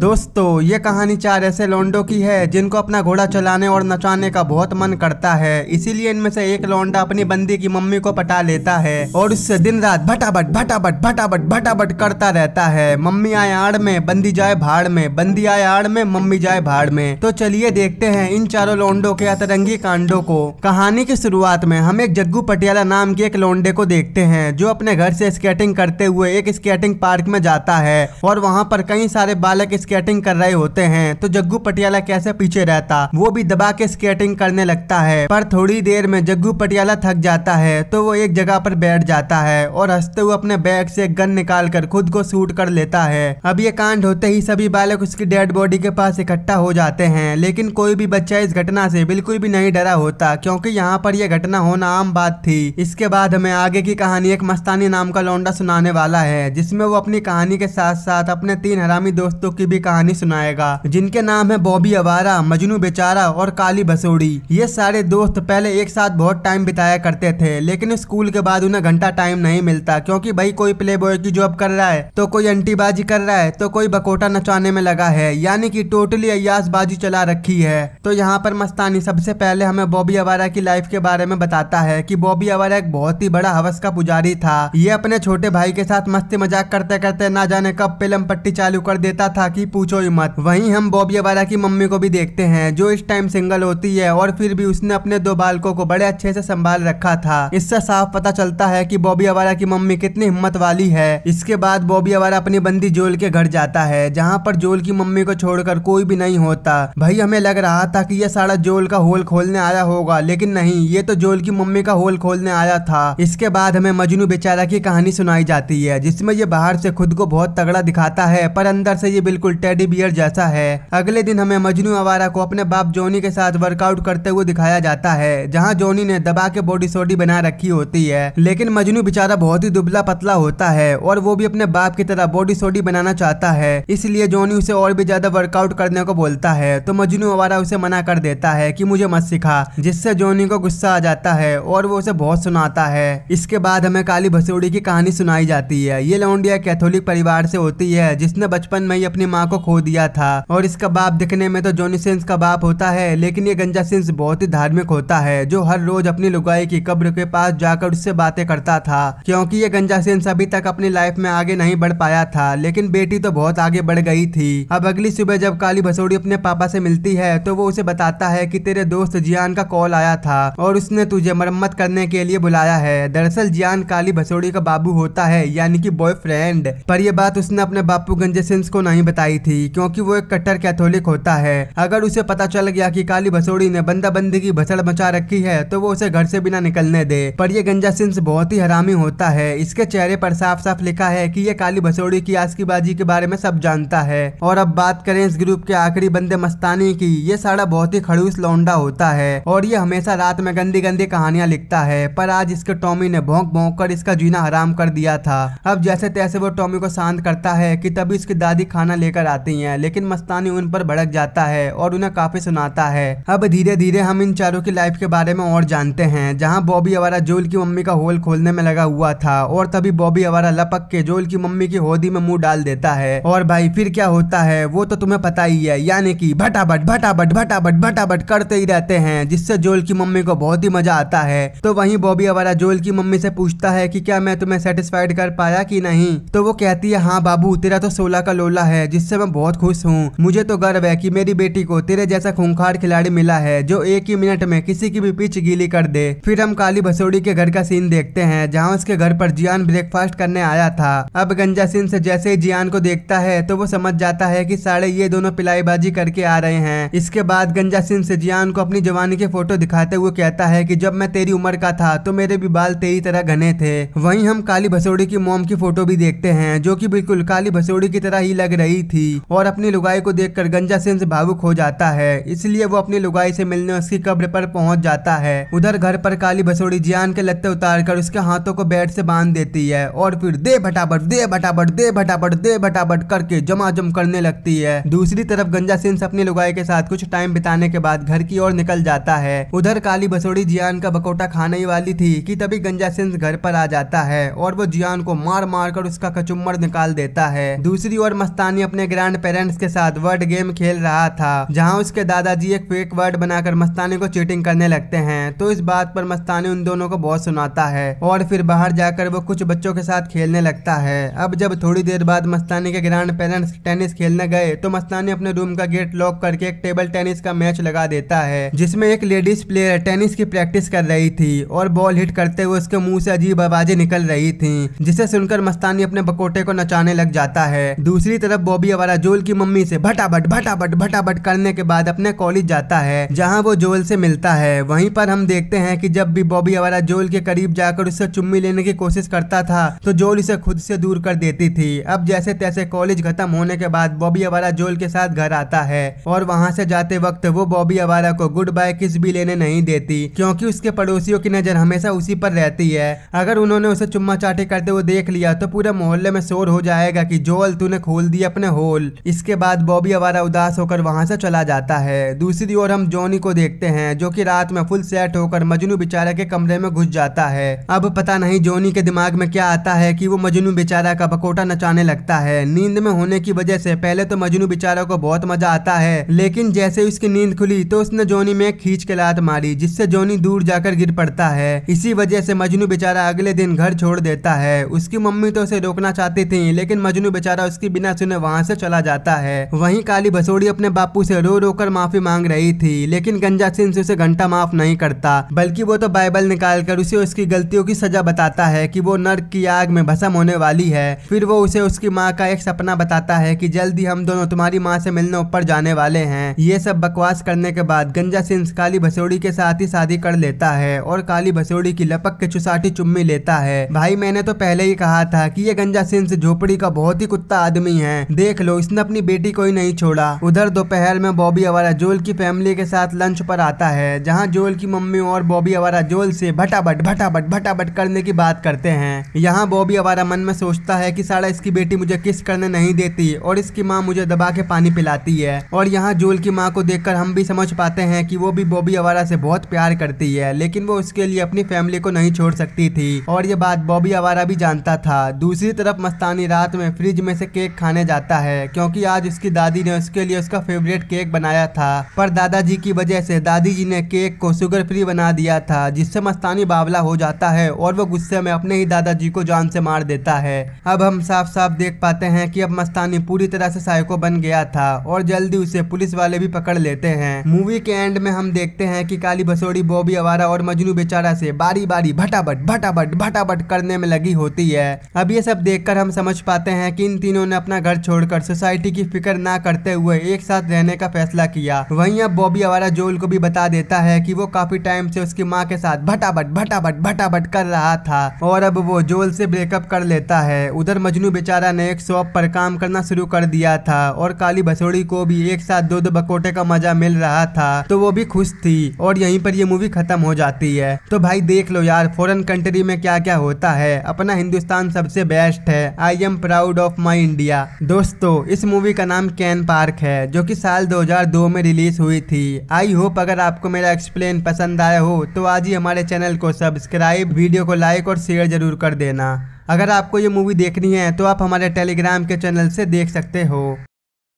दोस्तों ये कहानी चार ऐसे लौंडों की है जिनको अपना घोड़ा चलाने और नचाने का बहुत मन करता है इसीलिए इनमें से एक लौंडा अपनी बंदी की मम्मी को पटा लेता है और उससे दिन रात भटाभट भटाभट भटाभट भटाभट करता रहता है मम्मी आए आड़ में बंदी जाए भाड़ में बंदी आए आड़ में मम्मी जाए भाड़ में तो चलिए देखते हैं इन चारों लौंडो के अतरंगी कांडो को कहानी की शुरुआत में हम एक जग्गू पटियाला नाम के एक लौंडे को देखते हैं जो अपने घर से स्केटिंग करते हुए एक स्केटिंग पार्क में जाता है और वहाँ पर कई सारे बालक स्केटिंग कर रहे होते हैं तो जग्गू पटियाला कैसे पीछे रहता वो भी दबा के स्केटिंग करने लगता है पर थोड़ी देर में जग्गू पटियाला थक जाता है तो वो एक जगह पर बैठ जाता है और हंसते हुए अपने बैग से गन निकाल कर खुद को शूट कर लेता है अब ये कांड होते ही सभी बालक उसकी डेड बॉडी के पास इकट्ठा हो जाते हैं लेकिन कोई भी बच्चा इस घटना से बिल्कुल भी नहीं डरा होता क्योंकि यहाँ पर यह घटना होना आम बात थी इसके बाद हमें आगे की कहानी एक मस्तानी नाम का लौंडा सुनाने वाला है जिसमें वो अपनी कहानी के साथ साथ अपने तीन हरामी दोस्तों की भी लंबी कहानी सुनाएगा जिनके नाम है बॉबी अवारा मजनू बेचारा और काली भसोड़ी ये सारे दोस्त पहले एक साथ बहुत टाइम बिताया करते थे लेकिन स्कूल के बाद उन्हें घंटा टाइम नहीं मिलता क्योंकि भाई कोई प्ले बॉय की जॉब कर रहा है तो कोई अंटीबाजी कर रहा है तो कोई बकोटा नचाने में लगा है यानी की टोटली अयासबाजी चला रखी है तो यहाँ पर मस्तानी सबसे पहले हमें बॉबी अवारा की लाइफ के बारे में बताता है की बॉबी अवारा एक बहुत ही बड़ा हवस का पुजारी था ये अपने छोटे भाई के साथ मस्ती मजाक करते करते ना जाने कब पिलम पट्टी चालू कर देता था कि ही पूछो ही मत वहीं हम बॉबियावाला की मम्मी को भी देखते हैं जो इस टाइम सिंगल होती है और फिर भी उसने अपने दो बालकों को बड़े अच्छे से संभाल रखा था इससे साफ पता चलता है कि बॉबी अवारा की मम्मी कितनी हिम्मत वाली है इसके बाद बॉबी अवारा अपनी बंदी जोल के घर जाता है जहाँ पर जोल की मम्मी को छोड़कर कोई भी नहीं होता भाई हमें लग रहा था की यह सारा जोल का होल खोलने आया होगा लेकिन नहीं ये तो जोल की मम्मी का होल खोलने आया था इसके बाद हमें मजनू बेचारा की कहानी सुनाई जाती है जिसमे ये बाहर से खुद को बहुत तगड़ा दिखाता है पर अंदर से ये बिल्कुल टेडी बियर जैसा है अगले दिन हमें मजनू अवारा को अपने बाप जोनी के साथ वर्कआउट करते हुए दिखाया जाता है जहाँ जोनी ने दबा के बॉडी सोडी बना रखी होती है लेकिन मजनू बेचारा बहुत ही दुबला पतला होता है और वो भी अपने बाप की तरह बॉडी सोडी बनाना चाहता है इसलिए जोनी उसे और भी ज्यादा वर्कआउट करने को बोलता है तो मजनू अवारा उसे मना कर देता है की मुझे मत सिखा जिससे जोनी को गुस्सा आ जाता है और वो उसे बहुत सुनाता है इसके बाद हमें काली भसोड़ी की कहानी सुनाई जाती है ये लौंडिया कैथोलिक परिवार से होती है जिसने बचपन में ही अपनी माँ माँ को खो दिया था और इसका बाप दिखने में तो जोनी सेंस का बाप होता है लेकिन ये गंजा सेंस बहुत ही धार्मिक होता है जो हर रोज अपनी लुगाई की कब्र के पास जाकर उससे बातें करता था क्योंकि ये गंजा सेंस अभी तक अपनी लाइफ में आगे नहीं बढ़ पाया था लेकिन बेटी तो बहुत आगे बढ़ गई थी अब अगली सुबह जब काली भसोड़ी अपने पापा से मिलती है तो वो उसे बताता है की तेरे दोस्त जियान का कॉल आया था और उसने तुझे मरम्मत करने के लिए बुलाया है दरअसल जियान काली भसोड़ी का बाबू होता है यानी की बॉयफ्रेंड पर यह बात उसने अपने बापू गंजे सिंह को नहीं बताई आई थी क्योंकि वो एक कट्टर कैथोलिक होता है अगर उसे पता चल गया कि काली भसोड़ी ने बंदा बंदी की भसड़ मचा रखी है तो वो उसे घर से बिना निकलने दे पर ये गंजा सिंस बहुत ही हरामी होता है इसके चेहरे पर साफ साफ लिखा है कि ये काली भसोड़ी की बाजी के बारे में सब जानता है और अब बात करें इस ग्रुप के आखिरी बंदे मस्तानी की ये साड़ा बहुत ही खड़ूस लौंडा होता है और ये हमेशा रात में गंदी गंदी कहानियां लिखता है पर आज इसके टॉमी ने भोंक भोंक कर इसका जीना हराम कर दिया था अब जैसे तैसे वो टॉमी को शांत करता है कि तभी इसकी दादी खाना लेकर नजर आती हैं लेकिन मस्तानी उन पर भड़क जाता है और उन्हें काफी सुनाता है अब धीरे धीरे हम इन चारों की लाइफ के बारे में और जानते हैं जहाँ बॉबी अवारा जोल की मम्मी का होल खोलने में लगा हुआ था और तभी बॉबी अवारा लपक के जोल की मम्मी की होदी में मुंह डाल देता है और भाई फिर क्या होता है वो तो तुम्हें पता ही है यानी कि भटाभट भटाभट भटाभट भटाभट करते ही रहते हैं जिससे जोल की मम्मी को बहुत ही मजा आता है तो वहीं बॉबी अवारा जोल की मम्मी से पूछता है कि क्या मैं तुम्हें सेटिस्फाइड कर पाया कि नहीं तो वो कहती है हाँ बाबू तेरा तो सोलह का लोला है जिस जिससे मैं बहुत खुश हूँ मुझे तो गर्व है की मेरी बेटी को तेरे जैसा खूंखार खिलाड़ी मिला है जो एक ही मिनट में किसी की भी पिच गीली कर दे फिर हम काली भसोड़ी के घर का सीन देखते हैं जहाँ उसके घर पर जियान ब्रेकफास्ट करने आया था अब गंजा सिंह से जैसे ही जियान को देखता है तो वो समझ जाता है कि साढ़े ये दोनों पिलाईबाजी करके आ रहे हैं इसके बाद गंजा सिंह से जियान को अपनी जवानी के फोटो दिखाते हुए कहता है कि जब मैं तेरी उम्र का था तो मेरे भी बाल तेरी तरह घने थे वहीं हम काली भसोड़ी की मोम की फोटो भी देखते हैं जो की बिल्कुल काली भसोड़ी की तरह ही लग रही थी थी और अपनी लुगाई को कर गंजा सिंह भावुक हो जाता है इसलिए वो अपनी लुगाई से मिलने उसकी कब्र पर पहुंच जाता है उधर घर पर काली बसोड़ी जियान के लत्ते उतार कर उसके हाथों को बेड से बांध देती है और फिर दे भटाबट दे भटाबट दे भटाबट दे भटाबट करके जमा जम करने लगती है दूसरी तरफ गंजा सिंह अपनी लुगाई के साथ कुछ टाइम बिताने के बाद घर की ओर निकल जाता है उधर काली बसोड़ी जियान का बकोटा खाने ही वाली थी कि तभी गंजा सिंह घर पर आ जाता है और वो जियान को मार मार कर उसका कचुम्बर निकाल देता है दूसरी ओर मस्तानी अपने ग्रैंड पेरेंट्स के साथ वर्ड गेम खेल रहा था जहाँ उसके दादाजी एक फेक वर्ड बनाकर मस्तानी को चीटिंग करने लगते हैं तो इस बात पर मस्तानी उन दोनों को बहुत सुनाता है और फिर बाहर जाकर वो कुछ बच्चों के साथ खेलने लगता है अब जब थोड़ी देर बाद मस्तानी के ग्रैंड पेरेंट्स टेनिस खेलने गए तो मस्तानी अपने रूम का गेट लॉक करके एक टेबल टेनिस का मैच लगा देता है जिसमें एक लेडीज प्लेयर टेनिस की प्रैक्टिस कर रही थी और बॉल हिट करते हुए उसके मुंह से अजीब आवाजें निकल रही थी जिसे सुनकर मस्तानी अपने बकोटे को नचाने लग जाता है दूसरी तरफ बॉबी वाला जोल की मम्मी से भटाभट भटाभट भटाभट करने के बाद अपने कॉलेज जाता है जहाँ वो जोल से मिलता है वहीं पर हम देखते हैं कि जब भी बॉबी अवारा जोल के करीब जाकर उससे चुम्मी लेने की कोशिश करता था तो जोल इसे खुद से दूर कर देती थी अब जैसे तैसे कॉलेज खत्म होने के बाद बॉबी अवारा जोल के साथ घर आता है और वहाँ से जाते वक्त वो बॉबी अवारा को गुड बाय किस भी लेने नहीं देती क्योंकि उसके पड़ोसियों की नजर हमेशा उसी पर रहती है अगर उन्होंने उसे चुम्मा चाटे करते हुए देख लिया तो पूरे मोहल्ले में शोर हो जाएगा की जोल तूने खोल दिया अपने हो गोल इसके बाद बॉबी अवारा उदास होकर वहां से चला जाता है दूसरी ओर हम जोनी को देखते हैं जो कि रात में फुल सेट होकर मजनू बेचारा के कमरे में घुस जाता है अब पता नहीं जोनी के दिमाग में क्या आता है कि वो मजनू बेचारा का बकोटा नचाने लगता है नींद में होने की वजह से पहले तो मजनू बेचारा को बहुत मजा आता है लेकिन जैसे उसकी नींद खुली तो उसने जोनी में खींच के लात मारी जिससे जोनी दूर जाकर गिर पड़ता है इसी वजह से मजनू बेचारा अगले दिन घर छोड़ देता है उसकी मम्मी तो उसे रोकना चाहती थी लेकिन मजनू बेचारा उसकी बिना सुने वहां से चला जाता है वहीं काली बसोड़ी अपने बापू से रो रो कर माफी मांग रही थी लेकिन गंजा सिंह उसे घंटा माफ नहीं करता बल्कि वो तो बाइबल निकाल कर उसे उसकी गलतियों की सजा बताता है की वो नर्क की आग में भसम होने वाली है फिर वो उसे उसकी माँ का एक सपना बताता है की जल्दी हम दोनों तुम्हारी माँ से मिलने ऊपर जाने वाले हैं ये सब बकवास करने के बाद गंजा सिंह काली भसोड़ी के साथ ही शादी कर लेता है और काली भसोड़ी की लपक के चुसाटी चुम्मी लेता है भाई मैंने तो पहले ही कहा था कि ये गंजा सिंह झोपड़ी का बहुत ही कुत्ता आदमी है देख लो इसने अपनी बेटी को ही नहीं छोड़ा उधर दोपहर में बॉबी अवारा जोल की फैमिली के साथ लंच पर आता है जहाँ जोल की मम्मी और बॉबी अवारा जोल से भटाभट भटाभट भटाभट करने की बात करते हैं यहाँ बॉबी अवारा मन में सोचता है की सारा इसकी बेटी मुझे किस करने नहीं देती और इसकी माँ मुझे दबा के पानी पिलाती है और यहाँ जोल की माँ को देखकर हम भी समझ पाते हैं कि वो भी बॉबी अवारा से बहुत प्यार करती है लेकिन वो उसके लिए अपनी फैमिली को नहीं छोड़ सकती थी और ये बात बॉबी अवारा भी जानता था दूसरी तरफ मस्तानी रात में फ्रिज में से केक खाने जाता है है क्योंकि आज उसकी दादी ने उसके लिए उसका फेवरेट केक बनाया था पर दादाजी की वजह से दादी जी ने केक को शुगर फ्री बना दिया था जिससे मस्तानी बावला हो जाता है और वो गुस्से में अपने ही दादाजी को जान से मार देता है अब हम साफ साफ देख पाते हैं कि अब मस्तानी पूरी तरह से साइको बन गया था और जल्दी उसे पुलिस वाले भी पकड़ लेते हैं मूवी के एंड में हम देखते हैं की काली बसोड़ी बॉबी अवारा और मजनू बेचारा से बारी बारी भटाभट भटाभट भटाभट करने में लगी होती है अब ये सब देखकर हम समझ पाते हैं कि इन तीनों ने अपना घर छोड़कर सोसाइटी की फिक्र ना करते हुए एक साथ रहने का फैसला किया वहीं अब बॉबी आवारा जोल को भी बता देता है कि वो काफी टाइम से उसकी माँ के साथ भटाभट भटाभट भटाभट कर रहा था और अब वो जोल से ब्रेकअप कर लेता है उधर मजनू बेचारा ने एक शॉप पर काम करना शुरू कर दिया था और काली भसोड़ी को भी एक साथ दो दो बकोटे का मजा मिल रहा था तो वो भी खुश थी और यहीं पर ये मूवी खत्म हो जाती है तो भाई देख लो यार फॉरेन कंट्री में क्या क्या होता है अपना हिंदुस्तान सबसे बेस्ट है I am proud of my India दोस्तों दोस्तों इस मूवी का नाम कैन पार्क है जो कि साल 2002 में रिलीज हुई थी आई होप अगर आपको मेरा एक्सप्लेन पसंद आया हो तो आज ही हमारे चैनल को सब्सक्राइब वीडियो को लाइक और शेयर जरूर कर देना अगर आपको ये मूवी देखनी है तो आप हमारे टेलीग्राम के चैनल से देख सकते हो